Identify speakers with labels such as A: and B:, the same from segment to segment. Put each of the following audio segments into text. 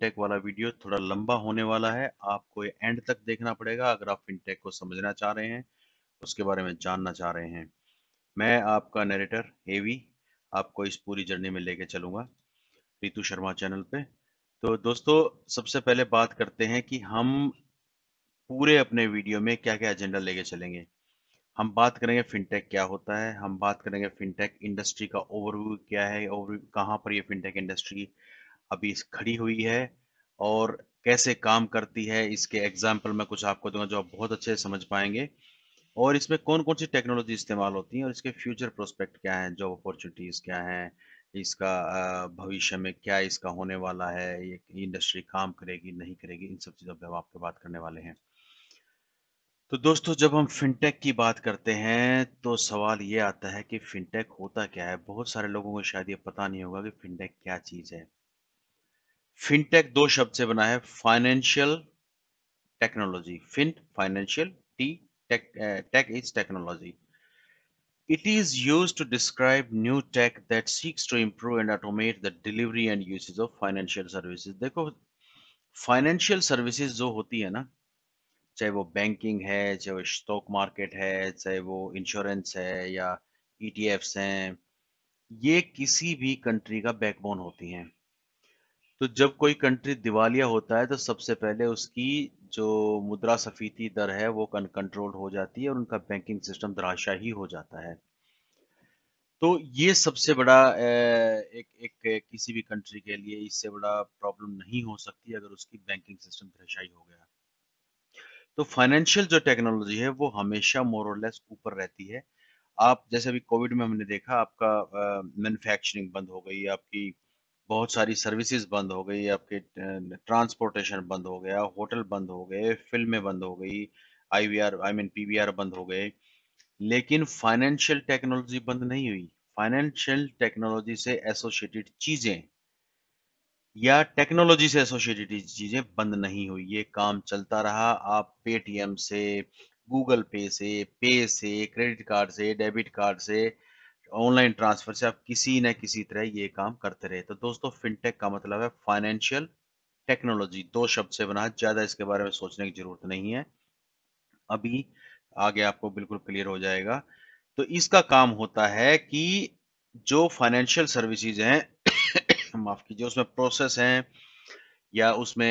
A: fintech वाला video थोड़ा लंबा होने वाला है आपको ये एंड तक देखना पड़ेगा अगर आप फिनटेक को समझना चाह रहे हैं उसके बारे में जानना चाह रहे हैं मैं आपका नरेटर एवी आपको इस पूरी जर्नी में लेके चलूंगा रितु शर्मा चैनल पे तो दोस्तों सबसे पहले बात करते हैं कि हम पूरे अपने वीडियो में क्या क्या एजेंडा लेके चलेंगे हम बात करेंगे फिनटेक क्या होता है हम बात करेंगे फिनटेक इंडस्ट्री का ओवरव्यू क्या है ओवर कहाँ पर ये फिनटेक इंडस्ट्री अभी खड़ी हुई है और कैसे काम करती है इसके एग्जाम्पल मैं कुछ आपको दूंगा जो आप बहुत अच्छे से समझ पाएंगे और इसमें कौन कौन सी टेक्नोलॉजी इस्तेमाल होती है और इसके फ्यूचर प्रोस्पेक्ट क्या है जॉब अपॉर्चुनिटीज़ क्या है इसका भविष्य में क्या इसका होने वाला है ये इंडस्ट्री काम करेगी नहीं करेगी इन सब चीज़ों पर हम आपके बात करने वाले हैं तो दोस्तों जब हम फिनटेक की बात करते हैं तो सवाल ये आता है कि फिनटेक होता क्या है बहुत सारे लोगों को शायद ये पता नहीं होगा कि फिनटेक क्या चीज़ है फिनटेक दो शब्द से बना है financial technology fin financial T tech tech is technology it is use to describe new tech that seeks to improve and automate the delivery and usage of financial services देखो financial services जो होती है ना चाहे वो banking है चाहे वो स्टॉक मार्केट है चाहे वो इंश्योरेंस है या ई e हैं ये किसी भी कंट्री का बैकबोन होती हैं तो जब कोई कंट्री दिवालिया होता है तो सबसे पहले उसकी जो मुद्रा सफीती दर है वो कंट्रोल हो जाती है और उनका बैंकिंग सिस्टम ही हो जाता है तो ये सबसे बड़ा एक, एक, एक किसी भी कंट्री के लिए इससे बड़ा प्रॉब्लम नहीं हो सकती अगर उसकी बैंकिंग सिस्टम धराशायी हो गया तो फाइनेंशियल जो टेक्नोलॉजी है वो हमेशा मोरलेस ऊपर रहती है आप जैसे अभी कोविड में हमने देखा आपका मैन्युफैक्चरिंग बंद हो गई आपकी बहुत सारी सर्विसेज बंद हो गई आपके ट्रांसपोर्टेशन बंद हो गया होटल बंद हो गए फिल्में बंद हो गई आईवीआर आई मीन पीवीआर बंद हो गए लेकिन फाइनेंशियल टेक्नोलॉजी बंद नहीं हुई फाइनेंशियल टेक्नोलॉजी से एसोसिएटेड चीजें या टेक्नोलॉजी से एसोसिएटेड चीजें बंद नहीं हुई ये काम चलता रहा आप पेटीएम से गूगल पे से पे से क्रेडिट कार्ड से डेबिट कार्ड से ऑनलाइन ट्रांसफर से आप किसी न किसी तरह ये काम करते रहे तो दोस्तों फिनटेक का मतलब है फाइनेंशियल टेक्नोलॉजी दो शब्द से बना ज़्यादा इसके बारे में सोचने की ज़रूरत नहीं है अभी आगे आपको बिल्कुल क्लियर हो जाएगा तो इसका काम होता है कि जो फाइनेंशियल सर्विसेज हैं माफ़ कीजिए उसमें प्रोसेस हैं या उसमें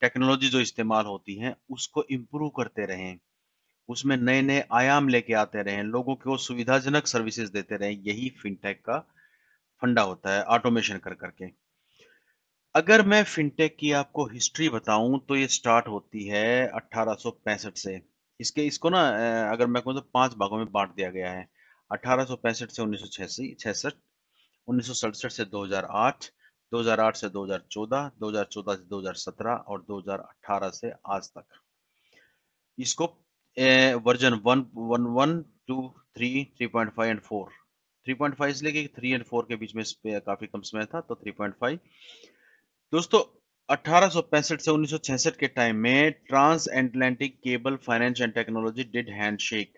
A: टेक्नोलॉजी जो इस्तेमाल होती हैं उसको इम्प्रूव करते रहें उसमें नए नए आयाम लेके आते रहें लोगों को सुविधाजनक सर्विसेज देते रहें यही फिनटेक का फंडा होता है ऑटोमेशन कर करके अगर मैं फिनटेक की आपको हिस्ट्री बताऊं तो ये स्टार्ट होती है 1865 से इसके इसको ना अगर मैं कहूँ तो पांच भागों में बांट दिया गया है अठारह से उन्नीस सौ से 2008 2008 से 2014 2014 से 2017 और 2018 से आज तक इसको version one one one two three three point five and four three point five इसलिए थ्री एंड फोर के बीच में काफी कम समय था तो थ्री पॉइंट फाइव दोस्तों अठारह से उन्नीस के टाइम में transatlantic cable finance and technology did handshake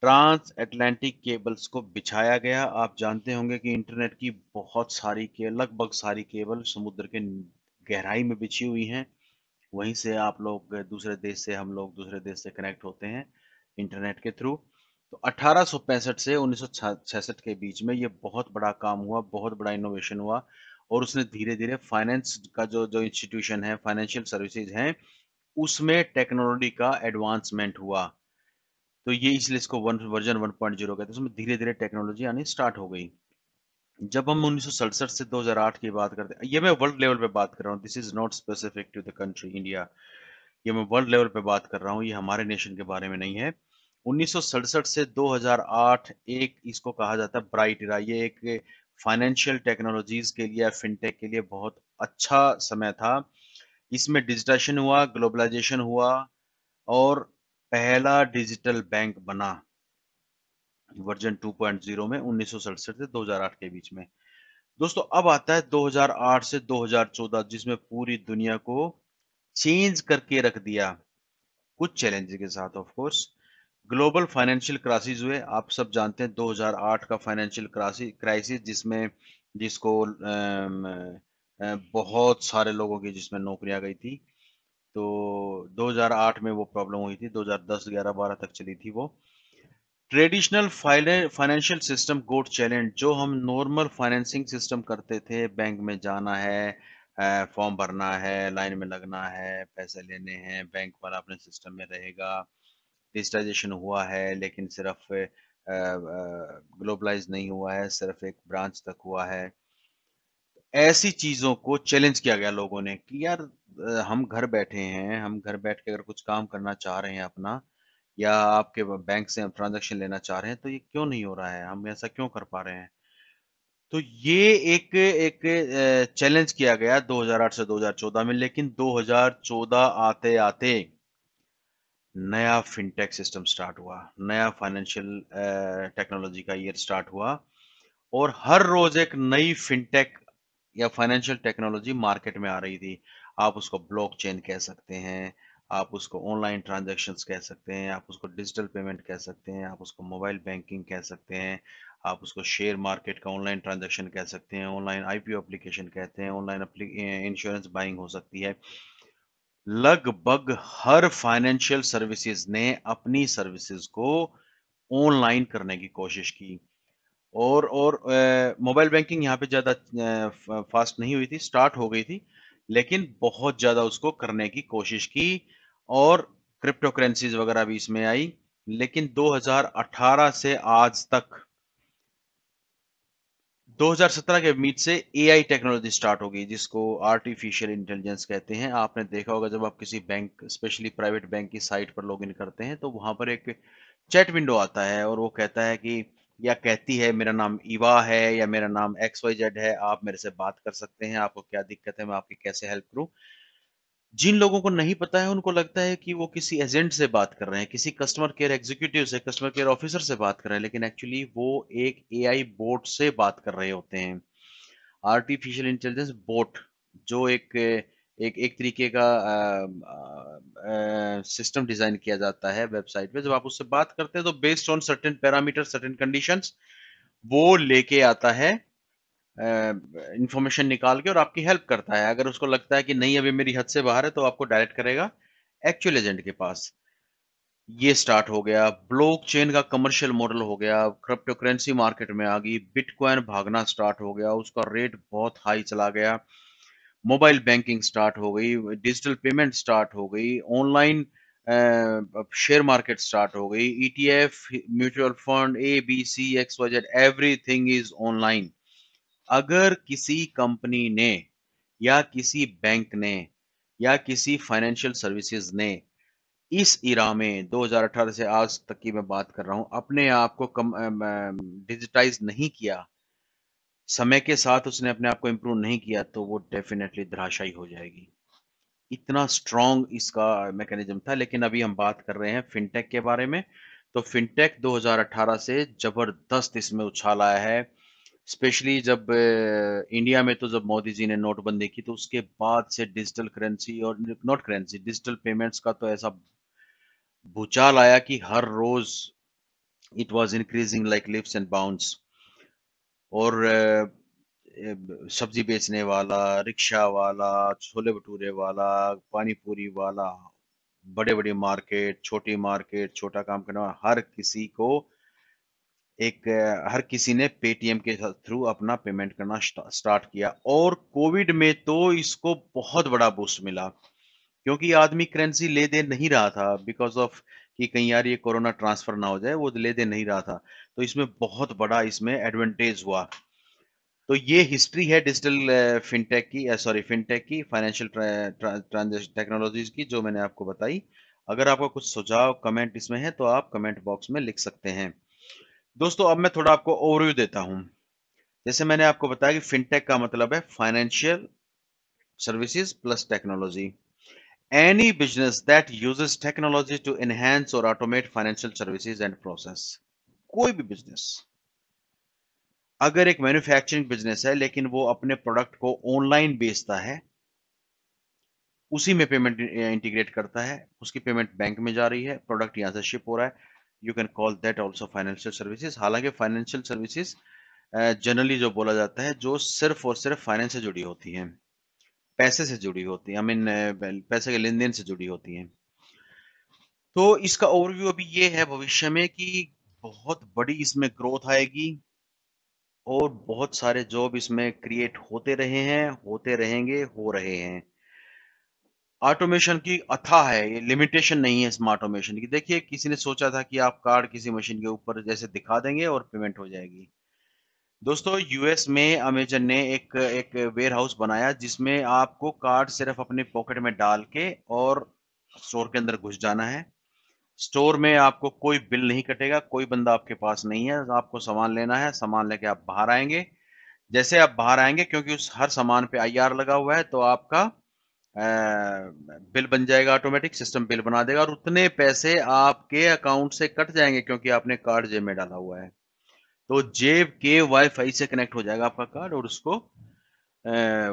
A: transatlantic cables को बिछाया गया आप जानते होंगे कि इंटरनेट की बहुत सारी के लगभग सारी केबल समुद्र के गहराई में बिछी हुई हैं वहीं से आप लोग दूसरे देश से हम लोग दूसरे देश से कनेक्ट होते हैं इंटरनेट के थ्रू तो अठारह से उन्नीस के बीच में ये बहुत बड़ा काम हुआ बहुत बड़ा इनोवेशन हुआ और उसने धीरे धीरे फाइनेंस का जो जो इंस्टीट्यूशन है फाइनेंशियल सर्विसेज हैं उसमें टेक्नोलॉजी का एडवांसमेंट हुआ तो ये इसलिए इसको वन वर्जन जीरो कहते हैं उसमें धीरे धीरे टेक्नोलॉजी आनी स्टार्ट हो गई जब हम उन्नीस से 2008 की बात करते हैं ये मैं वर्ल्ड लेवल पे बात कर रहा हूँ this is not specific to the country India ये मैं वर्ल्ड लेवल पे बात कर रहा हूँ ये हमारे नेशन के बारे में नहीं है उन्नीस से 2008 एक इसको कहा जाता है ब्राइट इरा ये एक फाइनेंशियल टेक्नोलॉजीज के लिए फिनटेक के लिए बहुत अच्छा समय था इसमें डिजिटाइजेशन हुआ ग्लोबलाइजेशन हुआ और पहला डिजिटल बैंक बना वर्जन 2.0 में उन्नीस से 2008 के बीच में दोस्तों अब आता है 2008 से 2014 जिसमें पूरी दुनिया को चेंज करके रख दिया कुछ चैलेंज के साथ of course global financial crisis हुए आप सब जानते हैं 2008 का फाइनेंशियल क्राइसिस जिसमें जिसको बहुत सारे लोगों की जिसमें नौकरियां गई थी तो 2008 में वो प्रॉब्लम हुई थी 2010 11 12 तक चली थी वो traditional financial system got challenge जो हम नॉर्मल फाइनेंसिंग सिस्टम करते थे बैंक में जाना है फॉर्म भरना है लाइन में लगना है पैसे लेने हैं बैंक वाला अपने सिस्टम में रहेगा डिजिटाइजेशन हुआ है लेकिन सिर्फ ग्लोबलाइज नहीं हुआ है सिर्फ एक ब्रांच तक हुआ है ऐसी चीज़ों को चैलेंज किया गया लोगों ने कि यार हम घर बैठे हैं हम घर बैठ के अगर कुछ काम करना चाह रहे हैं अपना या आपके बैंक से आप ट्रांजेक्शन लेना चाह रहे हैं तो ये क्यों नहीं हो रहा है हम ऐसा क्यों कर पा रहे हैं तो ये एक एक चैलेंज किया गया 2008 से 2014 में लेकिन 2014 आते आते नया फिनटेक सिस्टम स्टार्ट हुआ नया फाइनेंशियल टेक्नोलॉजी का ईयर स्टार्ट हुआ और हर रोज एक नई फिनटेक या फाइनेंशियल टेक्नोलॉजी मार्केट में आ रही थी आप उसको ब्लॉकचेन कह सकते हैं आप उसको ऑनलाइन ट्रांजेक्शन कह सकते हैं आप उसको डिजिटल पेमेंट कह सकते हैं आप उसको मोबाइल बैंकिंग कह सकते हैं आप उसको शेयर मार्केट का ऑनलाइन ट्रांजेक्शन कह सकते हैं ऑनलाइन आईपीओ एप्लीकेशन कहते हैं ऑनलाइन इंश्योरेंस बाइंग हो सकती है लगभग हर फाइनेंशियल सर्विसेज ने अपनी सर्विसेज को ऑनलाइन करने की कोशिश की और और मोबाइल बैंकिंग यहाँ पे ज़्यादा फास्ट नहीं हुई थी स्टार्ट हो गई थी लेकिन बहुत ज़्यादा उसको करने की कोशिश की और क्रिप्टो करेंसी वगैरह भी इसमें आई लेकिन 2018 से आज तक 2017 के बीच से एआई टेक्नोलॉजी स्टार्ट हो गई जिसको आर्टिफिशियल इंटेलिजेंस कहते हैं आपने देखा होगा जब आप किसी बैंक स्पेशली प्राइवेट बैंक की साइट पर लॉगिन करते हैं तो वहां पर एक चैट विंडो आता है और वो कहता है कि या कहती है मेरा नाम इवा है या मेरा नाम एक्स वाई जेड है आप मेरे से बात कर सकते हैं आपको क्या दिक्कत है मैं आपकी कैसे हेल्प करूं जिन लोगों को नहीं पता है उनको लगता है कि वो किसी एजेंट से बात कर रहे हैं किसी कस्टमर केयर एग्जीक्यूटिव से कस्टमर केयर ऑफिसर से बात कर रहे हैं लेकिन एक्चुअली वो एक आई बोट से बात कर रहे होते हैं आर्टिफिशियल इंटेलिजेंस बोट जो एक एक एक तरीके का सिस्टम डिजाइन किया जाता है वेबसाइट पे जब आप उससे बात करते हैं तो based on certain parameter certain conditions वो लेके आता है इंफॉर्मेशन निकाल के और आपकी हेल्प करता है अगर उसको लगता है कि नहीं अभी मेरी हद से बाहर है तो आपको डायरेक्ट करेगा एक्चुअल एजेंट के पास ये स्टार्ट हो गया ब्लॉक चेन का कमर्शियल मॉडल हो गया क्रिप्टो करेंसी मार्केट में आ गई बिटकॉइन भागना स्टार्ट हो गया उसका रेट बहुत हाई चला गया मोबाइल बैंकिंग स्टार्ट हो गई डिजिटल पेमेंट स्टार्ट हो गई ऑनलाइन शेयर मार्केट स्टार्ट हो गई ETF e mutual fund A B C X Y Z everything is online अगर किसी कंपनी ने या किसी बैंक ने या किसी फाइनेंशियल सर्विसेज ने इस इरा में 2018 से आज तक की मैं बात कर रहा हूं अपने आप को डिजिटाइज नहीं किया समय के साथ उसने अपने आप को इम्प्रूव नहीं किया तो वो डेफिनेटली धराशायी हो जाएगी इतना स्ट्रॉन्ग इसका मैकेनिज्म था लेकिन अभी हम बात कर रहे हैं फिनटेक के बारे में तो फिनटेक 2018 से जबरदस्त इसमें उछाल आया है स्पेशली जब इंडिया में तो जब मोदी जी ने नोटबंदी की तो उसके बाद से डिजिटल करेंसी और नॉट करेंसी डिजिटल पेमेंट्स का तो ऐसा भूचाल आया कि हर रोज it was increasing like leaps and bounds और सब्जी बेचने वाला रिक्शा वाला छोले भटूरे वाला पानी पूरी वाला बड़े बड़े मार्केट छोटी मार्केट छोटा काम करने वाला हर किसी को एक हर किसी ने पेटीएम के थ्रू अपना पेमेंट करना स्टार्ट किया और कोविड में तो इसको बहुत बड़ा बूस्ट मिला क्योंकि आदमी करेंसी ले दे नहीं रहा था बिकॉज ऑफ कि कहीं यार ये कोरोना ट्रांसफर ना हो जाए वो ले दे नहीं रहा था तो इसमें बहुत बड़ा इसमें एडवांटेज हुआ तो ये हिस्ट्री है डिजिटल फिनटेक की सॉरी फिनटेक की फाइनेंशियल ट्रांजेक्शन टेक्नोलॉजीज की जो मैंने आपको बताई अगर आपका कुछ सुझाव कमेंट इसमें है तो आप कमेंट बॉक्स में लिख सकते हैं दोस्तों अब मैं थोड़ा आपको ओवरव्यू देता हूं जैसे मैंने आपको बताया कि फिनटेक का मतलब है financial services plus technology any business that uses technology to enhance or automate financial services and process कोई भी बिजनेस अगर एक मैन्युफैक्चरिंग बिजनेस है लेकिन वो अपने प्रोडक्ट को ऑनलाइन बेचता है उसी में पेमेंट इंटीग्रेट करता है उसकी पेमेंट बैंक में जा रही है प्रोडक्ट यहां से शिप हो रहा है you can call that also financial services हालांकि फाइनेंशियल सर्विसेज जनरली जो बोला जाता है जो सिर्फ और सिर्फ फाइनेंस से जुड़ी होती है पैसे से जुड़ी होती है आई मीन पैसे के लेन देन से जुड़ी होती है तो इसका ओवरव्यू अभी ये है भविष्य में कि बहुत बड़ी इसमें ग्रोथ आएगी और बहुत सारे जॉब इसमें क्रिएट होते रहे हैं होते रहेंगे हो रहे हैं ऑटोमेशन की अथा है ये लिमिटेशन नहीं है इसमें ऑटोमेशन की देखिए किसी ने सोचा था कि आप कार्ड किसी मशीन के ऊपर जैसे दिखा देंगे और पेमेंट हो जाएगी दोस्तों यूएस में अमेजन ने एक एक वेयर हाउस बनाया जिसमें आपको कार्ड सिर्फ अपने पॉकेट में डाल के और स्टोर के अंदर घुस जाना है स्टोर में आपको कोई बिल नहीं कटेगा कोई बंदा आपके पास नहीं है आपको सामान लेना है सामान लेके आप बाहर आएंगे जैसे आप बाहर आएंगे क्योंकि उस हर सामान पे आईआर लगा हुआ है तो आपका बिल बन जाएगा ऑटोमेटिक सिस्टम बिल बना देगा और उतने पैसे आपके अकाउंट से कट जाएंगे क्योंकि आपने कार्ड जेब में डाला हुआ है तो जेब के वाईफाई से कनेक्ट हो जाएगा आपका कार्ड और उसको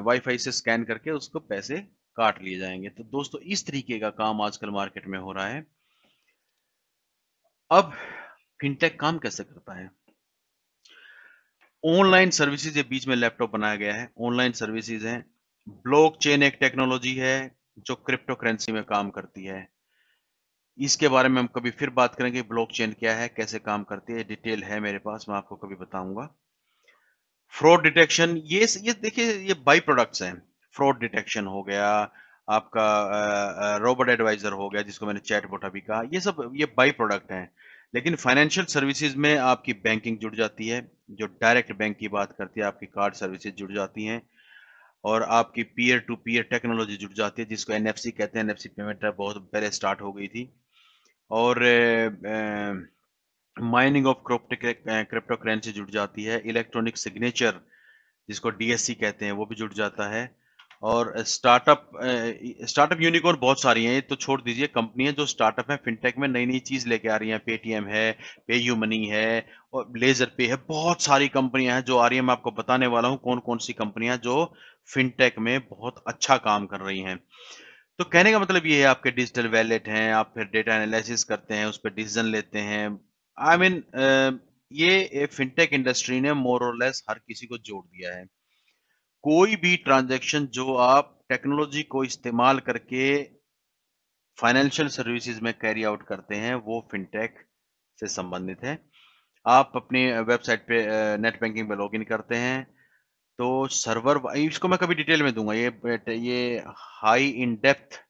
A: वाईफाई से स्कैन करके उसको पैसे काट लिए जाएंगे तो दोस्तों इस तरीके का काम आजकल मार्केट में हो रहा है अब फिनटेक काम कैसे करता है ऑनलाइन सर्विसेज के बीच में लैपटॉप बनाया गया है ऑनलाइन सर्विसेज हैं ब्लॉकचेन एक टेक्नोलॉजी है जो क्रिप्टो करेंसी में काम करती है इसके बारे में हम कभी फिर बात करेंगे ब्लॉकचेन क्या है कैसे काम करती है डिटेल है मेरे पास मैं आपको कभी बताऊंगा फ्रॉड डिटेक्शन ये ये देखिए ये बाई प्रोडक्ट्स हैं फ्रॉड डिटेक्शन हो गया आपका रोबोट एडवाइजर हो गया जिसको मैंने चैट बोटा अभी कहा ये सब ये बाई प्रोडक्ट हैं लेकिन फाइनेंशियल सर्विसेज में आपकी बैंकिंग जुड़ जाती है जो डायरेक्ट बैंक की बात करती है आपकी कार्ड सर्विसेज जुड़ जाती हैं और आपकी पीयर टू पीयर टेक्नोलॉजी जुड़ जाती है जिसको एन कहते हैं एन पेमेंट बहुत पहले स्टार्ट हो गई थी और माइनिंग ऑफ क्रिप्टो करेंसी जुड़ जाती है इलेक्ट्रॉनिक सिग्नेचर जिसको डीएससी कहते हैं वो भी जुड़ जाता है और स्टार्टअप स्टार्टअप यूनिकॉर्न बहुत सारी हैं तो छोड़ दीजिए कंपनियां जो स्टार्टअप हैं फिनटेक में नई नई चीज़ लेके आ रही हैं पेटीएम है पे यू मनी है और लेजर पे है बहुत सारी कंपनियां हैं जो आ रही है मैं आपको बताने वाला हूँ कौन कौन सी कंपनियां जो फिनटेक में बहुत अच्छा काम कर रही हैं तो कहने का मतलब ये है आपके डिजिटल वैलेट हैं आप फिर डेटा एनालिसिस करते हैं उस पर डिसीजन लेते हैं आई I मीन mean, ये फिनटेक इंडस्ट्री ने मोर और लेस हर किसी को जोड़ दिया है कोई भी ट्रांजैक्शन जो आप टेक्नोलॉजी को इस्तेमाल करके फाइनेंशियल सर्विसेज में कैरी आउट करते हैं वो फिनटेक से संबंधित है आप अपने वेबसाइट पे नेट बैंकिंग पे लॉगिन करते हैं तो सर्वर इसको मैं कभी डिटेल में दूंगा ये ये high in depth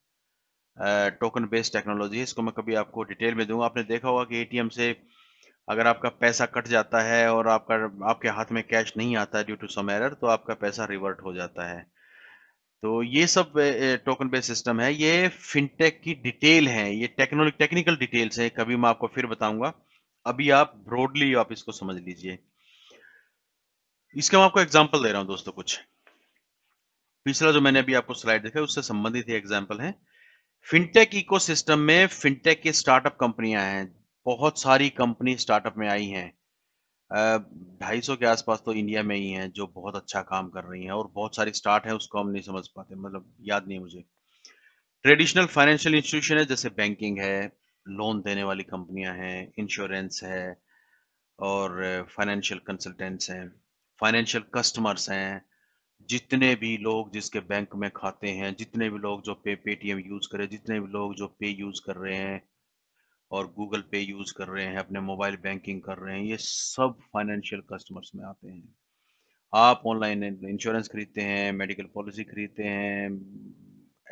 A: token based technology है इसको मैं कभी आपको डिटेल में दूंगा आपने देखा होगा कि एटीएम से अगर आपका पैसा कट जाता है और आपका आपके हाथ में कैश नहीं आता ड्यू टू सम एरर तो आपका पैसा रिवर्ट हो जाता है तो ये सब टोकन बेस्ड सिस्टम है ये फिनटेक की डिटेल है ये टेक्नोलॉजी टेक्निकल डिटेल्स है कभी मैं आपको फिर बताऊंगा अभी आप ब्रॉडली आप इसको समझ लीजिए इसका मैं आपको एग्जाम्पल दे रहा हूं दोस्तों कुछ पिछला जो मैंने अभी आपको स्लाइड देखा उससे संबंधित एग्जाम्पल है फिनटेक इकोसिस्टम में फिनटेक की स्टार्टअप कंपनियां हैं बहुत सारी कंपनी स्टार्टअप में आई हैं ढाई सौ के आसपास तो इंडिया में ही हैं जो बहुत अच्छा काम कर रही हैं और बहुत सारी स्टार्ट हैं उसको हम नहीं समझ पाते मतलब याद नहीं मुझे ट्रेडिशनल फाइनेंशियल इंस्टीट्यूशन है जैसे बैंकिंग है लोन देने वाली कंपनियां हैं इंश्योरेंस है और फाइनेंशियल कंसल्टेंट्स हैं फाइनेंशियल कस्टमर्स हैं जितने भी लोग जिसके बैंक में खाते हैं जितने भी लोग जो पे पेटीएम यूज़ करें जितने भी लोग जो पे यूज़ कर रहे हैं और गूगल पे यूज़ कर रहे हैं अपने मोबाइल बैंकिंग कर रहे हैं ये सब फाइनेंशियल कस्टमर्स में आते हैं आप ऑनलाइन इंश्योरेंस खरीदते हैं मेडिकल पॉलिसी खरीदते हैं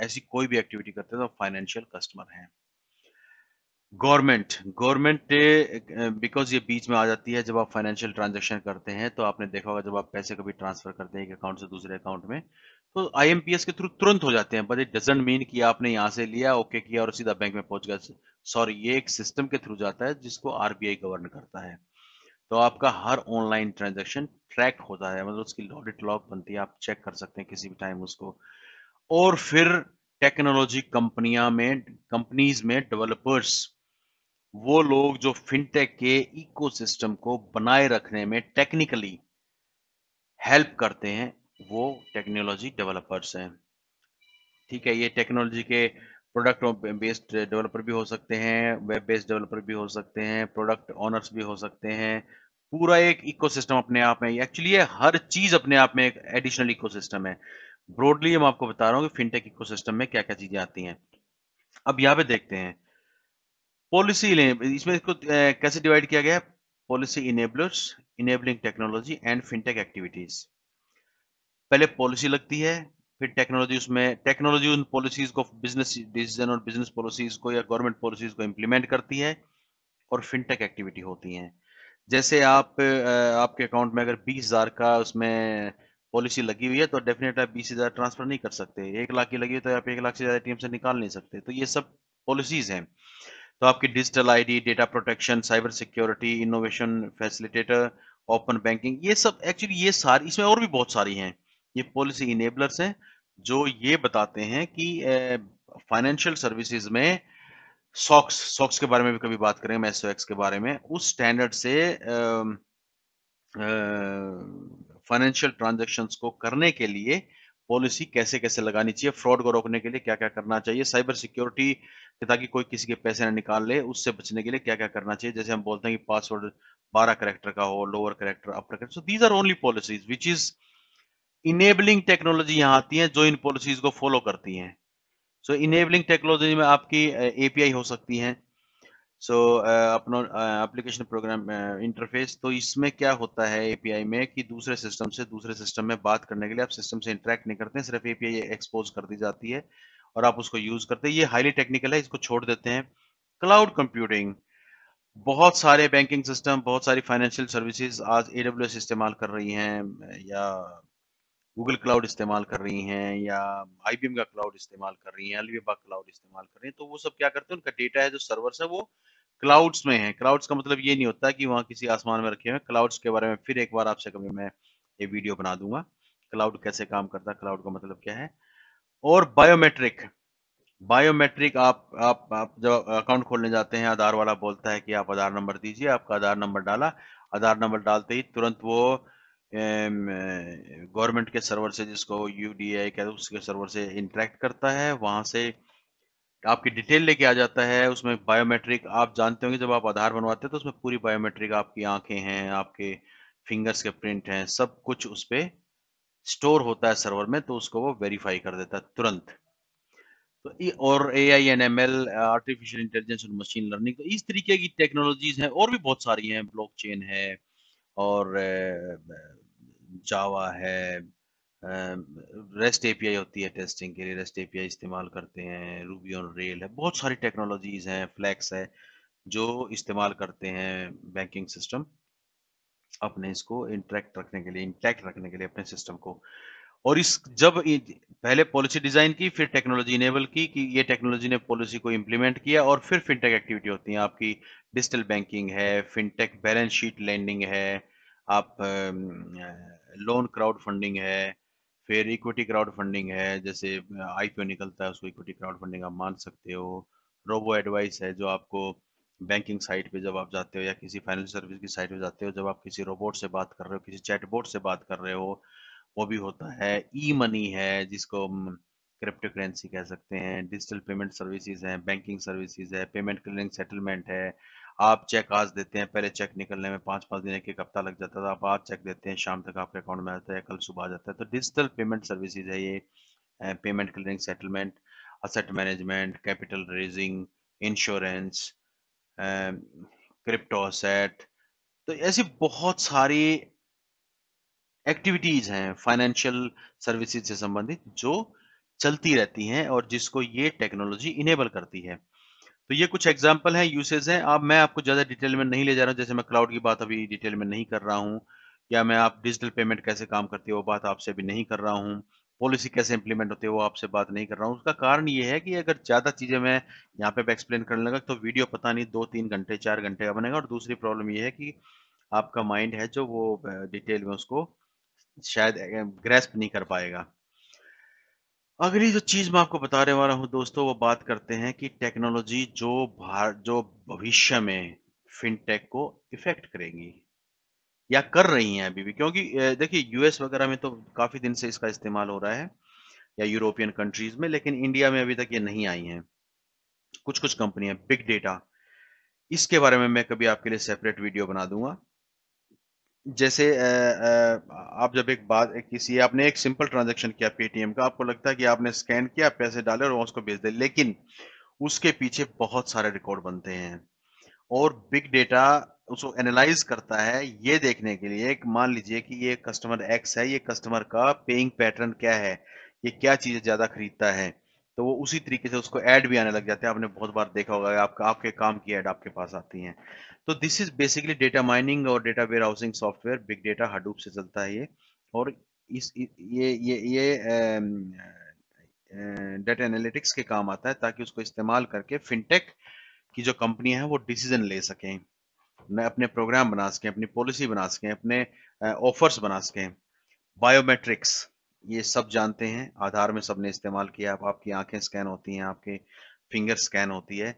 A: ऐसी कोई भी एक्टिविटी करते हैं तो फाइनेंशियल कस्टमर हैं गवर्नमेंट गवर्नमेंट बिकॉज ये बीच में आ जाती है जब आप फाइनेंशियल ट्रांजेक्शन करते हैं तो आपने देखा होगा जब आप पैसे कभी ट्रांसफर करते हैं एक अकाउंट से दूसरे अकाउंट में तो आई के थ्रू तुरंत हो जाते हैं बट इट डजेंट मीन कि आपने यहाँ से लिया ओके किया और सीधा बैंक में पहुंच गया सॉरी ये एक सिस्टम के थ्रू जाता है जिसको आरबीआई गवर्न करता है तो आपका हर ऑनलाइन ट्रांजेक्शन ट्रैक होता है मतलब उसकी लॉडिट लॉग बनती है आप चेक कर सकते हैं किसी भी टाइम उसको और फिर टेक्नोलॉजी कंपनियां में कंपनीज में डेवलपर्स वो लोग जो फिनटेक के इकोसिस्टम को बनाए रखने में टेक्निकली हेल्प करते हैं वो टेक्नोलॉजी डेवलपर्स हैं ठीक है ये टेक्नोलॉजी के प्रोडक्ट बेस्ड डेवलपर भी हो सकते हैं वेब बेस्ड डेवलपर भी हो सकते हैं प्रोडक्ट ऑनर्स भी हो सकते हैं पूरा एक इकोसिस्टम अपने आप में एक्चुअली ये हर चीज अपने आप में एक एडिशनल इकोसिस्टम है ब्रॉडली मैं आपको बता रहा हूँ कि फिनटेक इकोसिस्टम में क्या क्या चीजें आती हैं अब यहाँ पे देखते हैं पॉलिसी इसमें इसको कैसे डिवाइड किया गया है policy enablers enabling technology and fintech activities पहले पॉलिसी लगती है फिर टेक्नोलॉजी उसमें टेक्नोलॉजी उन पॉलिसीज को बिजनेस डिसीजन और बिजनेस पॉलिसीज को या गवर्नमेंट पॉलिसीज को इम्प्लीमेंट करती है और फिनटेक एक्टिविटी होती है जैसे आप आपके अकाउंट में अगर बीस हज़ार का उसमें पॉलिसी लगी हुई है तो डेफिनेट आप बीस हज़ार ट्रांसफर नहीं कर सकते एक लाख की लगी हुई तो आप एक लाख से ज़्यादा टीम से निकाल नहीं सकते तो ये सब पॉलिसीज़ हैं तो आपकी digital ID data protection cyber security innovation facilitator open banking ये सब एक्चुअली ये सारी इसमें और भी बहुत सारी हैं ये पॉलिसी इनेबलर्स हैं जो ये बताते हैं कि फाइनेंशियल सर्विसेज में सॉक्स सॉक्स के बारे में भी कभी बात करेंगे एस के बारे में उस स्टैंडर्ड से फाइनेंशियल ट्रांजेक्शन्स को करने के लिए पॉलिसी कैसे कैसे लगानी चाहिए फ्रॉड को रोकने के लिए क्या क्या करना चाहिए साइबर सिक्योरिटी ताकि कोई किसी के पैसे ना निकाल ले उससे बचने के लिए क्या क्या करना चाहिए जैसे हम बोलते हैं कि पासवर्ड बारह करेक्टर का हो lower character upper character so these are only policies which is enabling technology यहां आती है जो इन पॉलिसीज को फॉलो करती हैं सो इनेबलिंग टेक्नोलॉजी में आपकी एपीआई हो सकती है सो so, अपना एप्लीकेशन प्रोग्राम इंटरफेस तो इसमें क्या होता है एपीआई में कि दूसरे सिस्टम से दूसरे सिस्टम में बात करने के लिए आप सिस्टम से इंटरेक्ट नहीं करते सिर्फ एपीआई एक्सपोज कर दी जाती है और आप उसको यूज करते हैं ये हाईली टेक्निकल है इसको छोड़ देते हैं क्लाउड कंप्यूटिंग बहुत सारे बैंकिंग सिस्टम बहुत सारी फाइनेंशियल सर्विसेज आज एडब्ल्यू इस्तेमाल कर रही हैं या गूगल क्लाउड इस्तेमाल कर रही हैं या आई का क्लाउड इस्तेमाल कर रही हैं अलविबा क्लाउड इस्तेमाल कर रही हैं तो वो सब क्या करते हैं उनका डेटा है जो सर्वर्स है वो क्लाउड्स में है क्लाउड्स का मतलब ये नहीं होता कि वहाँ किसी आसमान में रखे हुए क्लाउड्स के बारे में फिर एक बार आपसे कभी मैं ये वीडियो बना दूंगा क्लाउड कैसे काम करता है क्लाउड का मतलब क्या है और बायोमेट्रिक बायोमेट्रिक आप आप आप जब अकाउंट खोलने जाते हैं आधार वाला बोलता है कि आप आधार नंबर दीजिए आपका आधार नंबर डाला आधार नंबर डालते ही तुरंत वो गवर्नमेंट के सर्वर से जिसको यू डी आई कहते हैं उसके सर्वर से इंटरेक्ट करता है वहाँ से आपकी डिटेल लेके आ जाता है उसमें बायोमेट्रिक आप जानते होंगे जब आप आधार बनवाते हैं तो उसमें पूरी बायोमेट्रिक आपकी आंखें हैं आपके फिंगर्स के प्रिंट हैं सब कुछ उस पर स्टोर होता है सर्वर में तो उसको वो वेरीफाई कर देता है तुरंत तो और A I and M L artificial intelligence और मशीन लर्निंग तो इस तरीके की टेक्नोलॉजीज हैं और भी बहुत सारी हैं ब्लॉकचेन है और जावा है रेस्ट एपीआई होती है टेस्टिंग के लिए रेस्ट ए इस्तेमाल करते हैं रूबी ऑन रेल है बहुत सारी टेक्नोलॉजीज हैं फ्लैक्स है जो इस्तेमाल करते हैं बैंकिंग सिस्टम अपने इसको इंटरेक्ट रखने के लिए इंटैक्ट रखने के लिए अपने सिस्टम को और इस जब पहले पॉलिसी डिजाइन की फिर टेक्नोलॉजी इनेबल की कि ये टेक्नोलॉजी ने पॉलिसी को इम्प्लीमेंट किया और फिर फिनटेक एक्टिविटी होती है आपकी डिजिटल बैंकिंग है फिनटेक बैलेंस शीट लैंडिंग है आप लोन क्राउड फंडिंग है फिर इक्विटी क्राउड फंडिंग है जैसे आईपीओ निकलता है उसको इक्विटी क्राउड फंडिंग आप मान सकते हो रोबो एडवाइस है जो आपको बैंकिंग साइट पे जब आप जाते हो या किसी फाइनेंशियल सर्विस की साइट पे जाते हो जब आप किसी रोबोट से बात कर रहे हो किसी चैटबोर्ड से बात कर रहे हो वो भी होता है ई मनी है जिसको क्रिप्टो करेंसी कह सकते हैं डिजिटल पेमेंट सर्विसेज हैं बैंकिंग सर्विसेज है पेमेंट क्लियरिंग सेटलमेंट है आप चेक आज देते हैं पहले चेक निकलने में पाँच पाँच दिन एक एक हफ्ता लग जाता था आप आज चेक देते हैं शाम तक आपके अकाउंट में आता है कल सुबह आ जाता है तो डिजिटल पेमेंट सर्विसेज है ये payment clearing settlement asset management capital raising insurance crypto asset तो ऐसी बहुत सारी एक्टिविटीज़ हैं फाइनेंशियल सर्विसेज से संबंधित जो चलती रहती हैं और जिसको ये टेक्नोलॉजी इनेबल करती है तो ये कुछ एग्जाम्पल हैं यूसेज हैं अब मैं आपको ज़्यादा डिटेल में नहीं ले जा रहा हूँ जैसे मैं क्लाउड की बात अभी डिटेल में नहीं कर रहा हूँ या मैं आप डिजिटल पेमेंट कैसे काम करते वो बात आपसे अभी नहीं कर रहा हूँ पॉलिसी कैसे इंप्लीमेंट होती है वो आपसे बात नहीं कर रहा हूँ उसका कारण ये है कि अगर ज़्यादा चीज़ें मैं यहाँ पे एक्सप्लेन करने लगा तो वीडियो पता नहीं दो तीन घंटे चार घंटे का बनेगा और दूसरी प्रॉब्लम ये है कि आपका माइंड है जो वो डिटेल में उसको शायद ग्रेस्प नहीं कर पाएगा अगली जो चीज़ मैं आपको बताने वाला हूं दोस्तों वो बात करते हैं कि टेक्नोलॉजी जो भार जो भविष्य में फिनटेक को इफेक्ट करेंगी या कर रही हैं अभी भी क्योंकि देखिए यूएस वगैरह में तो काफ़ी दिन से इसका इस्तेमाल हो रहा है या यूरोपियन कंट्रीज़ में लेकिन इंडिया में अभी तक ये नहीं आई हैं कुछ कुछ कंपनियां बिग डेटा इसके बारे में मैं कभी आपके लिए सेपरेट वीडियो बना दूंगा जैसे आप जब एक बात किसी आपने एक सिंपल ट्रांजेक्शन किया पेटीएम का आपको लगता है कि आपने स्कैन किया पैसे डाले और उसको भेज दे लेकिन उसके पीछे बहुत सारे रिकॉर्ड बनते हैं और बिग डेटा उसको एनालाइज करता है ये देखने के लिए मान लीजिए कि ये कस्टमर एक्स है ये कस्टमर का पेइंग पैटर्न क्या है ये क्या चीज़ ज़्यादा खरीदता है तो वो उसी तरीके से उसको ऐड भी आने लग जाते हैं आपने बहुत बार देखा होगा आपका आपके काम की ऐड आपके पास आती हैं तो this is basically data mining और data warehousing software big data Hadoop से चलता है ये और इस ये ये ये डेटा एनालिटिक्स के काम आता है ताकि उसको इस्तेमाल करके फिनटेक की जो कंपनी है वो डिसीजन ले सकें अपने प्रोग्राम बना सकें अपनी पॉलिसी बना सकें अपने ऑफर्स बना सकें बायोमेट्रिक्स ये सब जानते हैं आधार में सबने इस्तेमाल किया आप, आपकी आंखें स्कैन होती हैं आपके फिंगर स्कैन होती है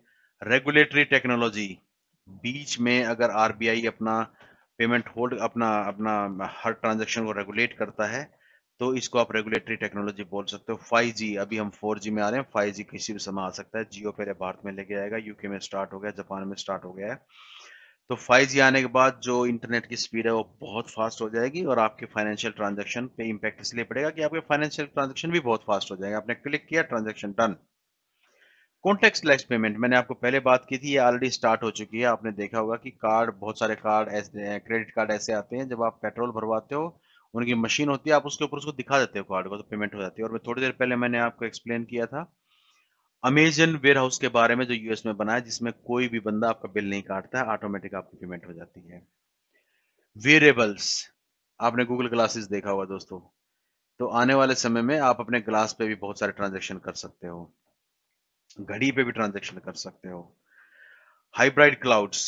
A: रेगुलेटरी टेक्नोलॉजी बीच में अगर आरबीआई अपना पेमेंट होल्ड अपना अपना हर ट्रांजेक्शन को रेगुलेट करता है तो इसको आप रेगुलेटरी टेक्नोलॉजी बोल सकते हो 5G अभी हम 4G में आ रहे हैं 5G किसी भी समय आ सकता है जियो पहले भारत में लेके आएगा यूके में स्टार्ट हो गया जापान में स्टार्ट हो गया है तो 5G आने के बाद जो इंटरनेट की स्पीड है वो बहुत फास्ट हो जाएगी और आपके फाइनेंशियल ट्रांजेक्शन पे इम्पैक्ट इसलिए पड़ेगा कि आपके फाइनेंशियल ट्रांजेक्शन भी बहुत फास्ट हो जाएगा आपने क्लिक किया transaction done contactless payment मैंने आपको पहले बात की थी ये ऑलरेडी स्टार्ट हो चुकी है आपने देखा होगा कि कार्ड बहुत सारे कार्ड ऐसे क्रेडिट कार्ड ऐसे आते हैं जब आप पेट्रोल भरवाते हो उनकी मशीन होती है आप उसके ऊपर उसको दिखा देते हो कार्ड को तो पेमेंट हो जाती है और मैं थोड़ी देर पहले मैंने आपको एक्सप्लेन किया था अमेजन वेयर हाउस के बारे में जो यूएस में बना है जिसमें कोई भी बंदा आपका बिल नहीं काटता है ऑटोमेटिक आपकी पेमेंट हो जाती है वेरिएबल्स आपने गूगल ग्लासेस देखा होगा दोस्तों तो आने वाले समय में आप अपने ग्लास पे भी बहुत सारे ट्रांजेक्शन कर सकते हो घड़ी पे भी ट्रांजेक्शन कर सकते हो हाइब्राइड क्लाउड्स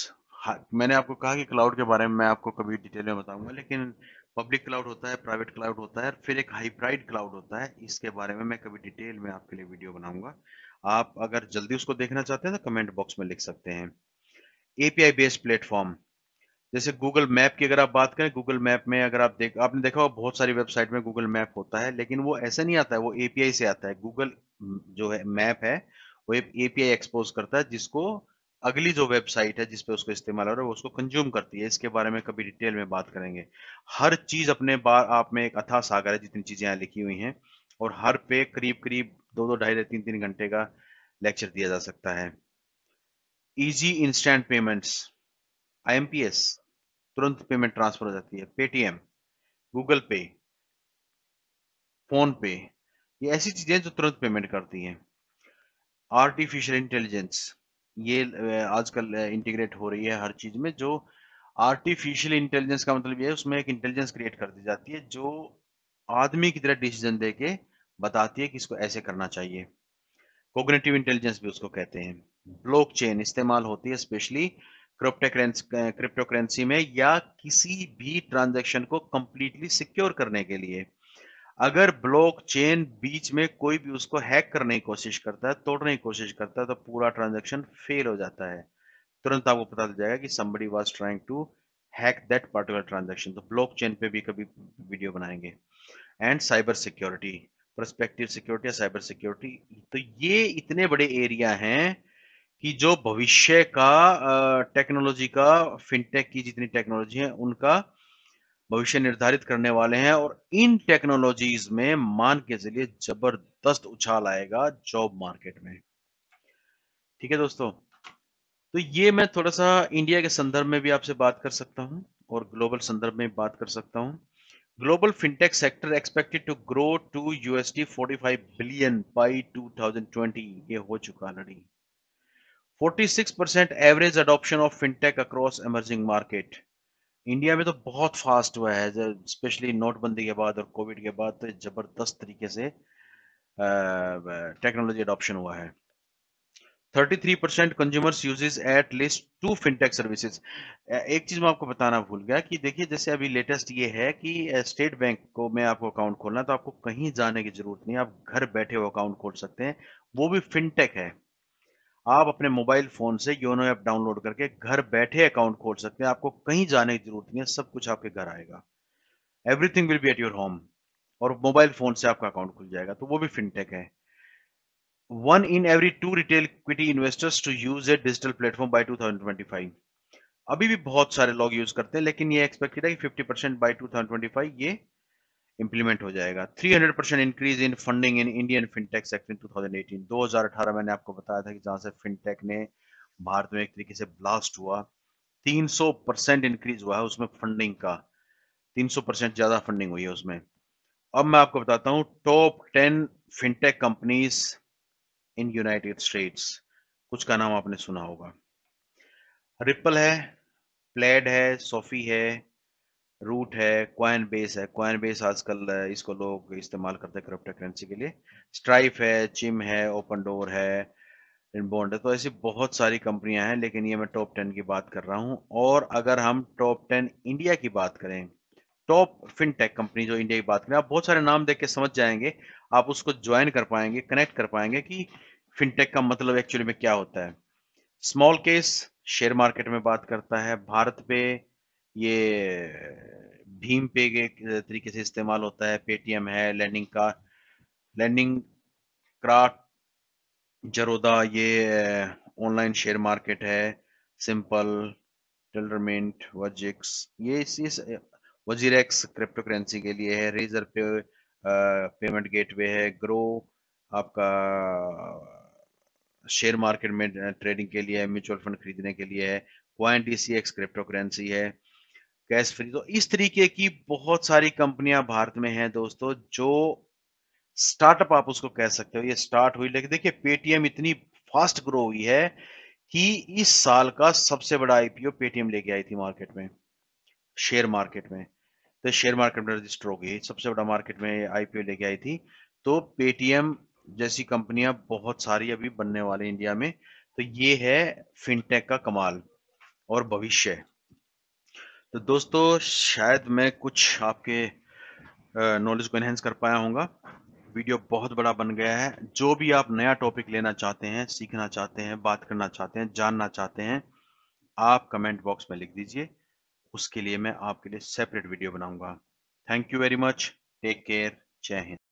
A: मैंने आपको कहा कि क्लाउड के बारे में मैं आपको कभी डिटेल में बताऊंगा लेकिन पब्लिक क्लाउड होता है प्राइवेट क्लाउड होता है फिर एक हाइब्राइड क्लाउड होता है इसके बारे में मैं कभी डिटेल में आपके लिए वीडियो बनाऊंगा आप अगर जल्दी उसको देखना चाहते हैं तो कमेंट बॉक्स में लिख सकते हैं एपीआई बेस्ड प्लेटफॉर्म जैसे गूगल मैप की अगर आप बात करें गूगल मैप में अगर आप देख आपने देखा होगा बहुत सारी वेबसाइट में गूगल मैप होता है लेकिन वो ऐसा नहीं आता है वो एपीआई से आता है गूगल जो है मैप है वो एपीआई एक्सपोज करता है जिसको अगली जो वेबसाइट है जिसपे उसको इस्तेमाल हो रहा है वो उसको कंज्यूम करती है इसके बारे में कभी डिटेल में बात करेंगे हर चीज अपने बार आप में एक अथा सागर है जितनी चीजें यहाँ लिखी हुई हैं और हर पे करीब करीब दो दो ढाई तीन तीन घंटे का लेक्चर दिया जा सकता है इजी इंस्टेंट पेमेंट्स आई तुरंत पेमेंट ट्रांसफर हो जाती है पेटीएम गूगल पे फोन पे ये ऐसी चीजें जो तुरंत पेमेंट करती हैं आर्टिफिशियल इंटेलिजेंस ये आजकल इंटीग्रेट हो रही है हर चीज में जो आर्टिफिशियल इंटेलिजेंस का मतलब ये है उसमें एक इंटेलिजेंस क्रिएट कर दी जाती है जो आदमी की तरह डिसीजन दे के बताती है कि इसको ऐसे करना चाहिए कोग्नेटिव इंटेलिजेंस भी उसको कहते हैं ब्लॉकचेन इस्तेमाल होती है स्पेशली क्रिप्टोकरेंसी में या किसी भी ट्रांजेक्शन को कंप्लीटली सिक्योर करने के लिए अगर ब्लॉक चेन बीच में कोई भी उसको हैक करने की कोशिश करता है तोड़ने की कोशिश करता है तो पूरा ट्रांजेक्शन फेल हो जाता है तुरंत आपको पता चल जाएगा कि somebody was trying to hack that particular transaction तो ब्लॉक चेन पे भी कभी वीडियो बनाएंगे and cyber security perspective security या साइबर सिक्योरिटी तो ये इतने बड़े एरिया हैं कि जो भविष्य का टेक्नोलॉजी का फिनटेक की जितनी टेक्नोलॉजी है उनका भविष्य निर्धारित करने वाले हैं और इन टेक्नोलॉजीज में मान के जरिए जबरदस्त उछाल आएगा जॉब मार्केट में ठीक है दोस्तों तो ये मैं थोड़ा सा इंडिया के संदर्भ में भी आपसे बात कर सकता हूँ और ग्लोबल संदर्भ में बात कर सकता हूँ global fintech sector expected to grow to USD 45 billion by 2020 ये हो चुका already 46% average adoption of fintech across emerging market India में तो बहुत फास्ट हुआ है स्पेशली नोटबंदी के बाद और कोविड के बाद तो जबरदस्त तरीके से टेक्नोलॉजी अडॉप्शन हुआ है 33 percent consumers uses at least two fintech services एक चीज मैं आपको बताना भूल गया कि देखिए जैसे अभी लेटेस्ट ये है कि स्टेट बैंक को मैं आपको अकाउंट खोलना तो आपको कहीं जाने की जरूरत नहीं आप घर बैठे वो अकाउंट खोल सकते हैं वो भी फिनटेक है आप अपने मोबाइल फ़ोन से योनो ऐप डाउनलोड करके घर बैठे अकाउंट खोल सकते हैं आपको कहीं जाने की जरूरत नहीं है सब कुछ आपके घर आएगा everything will be at your home और मोबाइल फ़ोन से आपका अकाउंट खुल जाएगा तो वो भी फिनटेक है one in every two retail equity investors to use a digital platform by two अभी भी बहुत सारे लोग यूज़ करते हैं लेकिन ये एक्सपेक्टेड है कि फिफ्टी परसेंट बाई टू ये इंप्लीमेंट हो जाएगा 300 percent increase in funding in Indian fintech sector in 2018 2018 मैंने आपको बताया था कि जहां से फिनटेक ने भारत में एक तरीके से ब्लास्ट हुआ 300 परसेंट इंक्रीज हुआ है उसमें फंडिंग का 300 परसेंट ज्यादा फंडिंग हुई है उसमें अब मैं आपको बताता हूँ top ten fintech companies in United States कुछ का नाम आपने सुना होगा रिपल है प्लेड है सोफी है रूट है क्वाइन बेस है क्वाइन बेस आजकल इसको लोग इस्तेमाल करते हैं क्रिप्टो करेंसी के लिए स्ट्राइफ है चिम है ओपन डोर है इनबॉन्ड है तो ऐसी बहुत सारी कंपनियां हैं लेकिन ये मैं टॉप टेन की बात कर रहा हूँ और अगर हम टॉप टेन इंडिया की बात करें टॉप फिनटेक कंपनी जो इंडिया की बात करें आप बहुत सारे नाम देख के समझ जाएंगे आप उसको ज्वाइन कर पाएंगे कनेक्ट कर पाएंगे कि फिनटेक का मतलब एक्चुअली में क्या होता है स्मॉल केस शेयर मार्केट में बात करता है भारत पे ये भीम पे के तरीके से इस्तेमाल होता है पेटीएम है लैंडिंग का लैंडिंग क्राफ्ट जरोदा ये ऑनलाइन शेयर मार्केट है सिंपल टेलरमेंट वजिक्स ये वजीर वजीरेक्स क्रिप्टो करेंसी के लिए है रेजर पे पेमेंट गेटवे है ग्रो आपका शेयर मार्केट में ट्रेडिंग के लिए है म्यूचुअल फंड खरीदने के लिए है CoinDCX cryptocurrency है गैस फ्री तो इस तरीके की बहुत सारी कंपनियां भारत में हैं दोस्तों जो स्टार्टअप आप उसको कह सकते हो ये स्टार्ट हुई लेकिन देखिए पेटीएम इतनी फास्ट ग्रो हुई है कि इस साल का सबसे बड़ा आईपीओ पेटीएम लेके आई थी मार्केट में शेयर मार्केट में तो शेयर मार्केट में रजिस्टर हो गई सबसे बड़ा मार्केट में आईपीओ लेके आई थी तो पेटीएम जैसी कंपनियां बहुत सारी अभी बनने वाली इंडिया में तो ये है फिनटेक का कमाल और भविष्य तो दोस्तों शायद मैं कुछ आपके नॉलेज को एनहेंस कर पाया हूँ वीडियो बहुत बड़ा बन गया है जो भी आप नया टॉपिक लेना चाहते हैं सीखना चाहते हैं बात करना चाहते हैं जानना चाहते हैं आप कमेंट बॉक्स में लिख दीजिए उसके लिए मैं आपके लिए सेपरेट वीडियो बनाऊंगा thank you very much take care जय हिंद